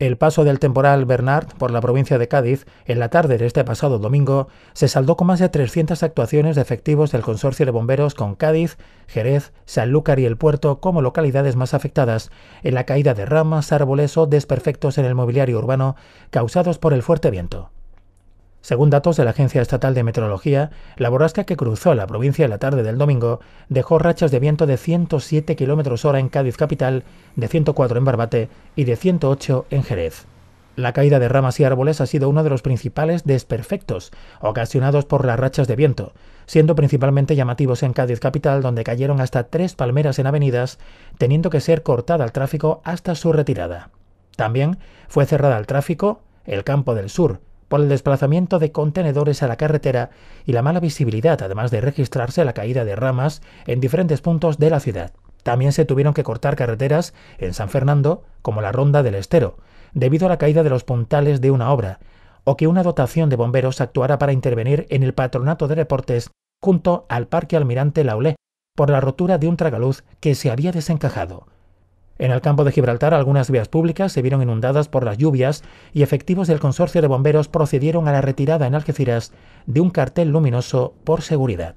El paso del temporal Bernard por la provincia de Cádiz en la tarde de este pasado domingo se saldó con más de 300 actuaciones de efectivos del Consorcio de Bomberos con Cádiz, Jerez, Sanlúcar y El Puerto como localidades más afectadas en la caída de ramas, árboles o desperfectos en el mobiliario urbano causados por el fuerte viento. Según datos de la Agencia Estatal de Meteorología, la borrasca que cruzó la provincia la tarde del domingo dejó rachas de viento de 107 km hora en Cádiz capital, de 104 en Barbate y de 108 en Jerez. La caída de ramas y árboles ha sido uno de los principales desperfectos ocasionados por las rachas de viento, siendo principalmente llamativos en Cádiz capital, donde cayeron hasta tres palmeras en avenidas, teniendo que ser cortada al tráfico hasta su retirada. También fue cerrada al tráfico el campo del sur, por el desplazamiento de contenedores a la carretera y la mala visibilidad, además de registrarse la caída de ramas en diferentes puntos de la ciudad. También se tuvieron que cortar carreteras en San Fernando, como la Ronda del Estero, debido a la caída de los puntales de una obra, o que una dotación de bomberos actuara para intervenir en el patronato de deportes junto al Parque Almirante Laulé, por la rotura de un tragaluz que se había desencajado. En el campo de Gibraltar algunas vías públicas se vieron inundadas por las lluvias y efectivos del consorcio de bomberos procedieron a la retirada en Algeciras de un cartel luminoso por seguridad.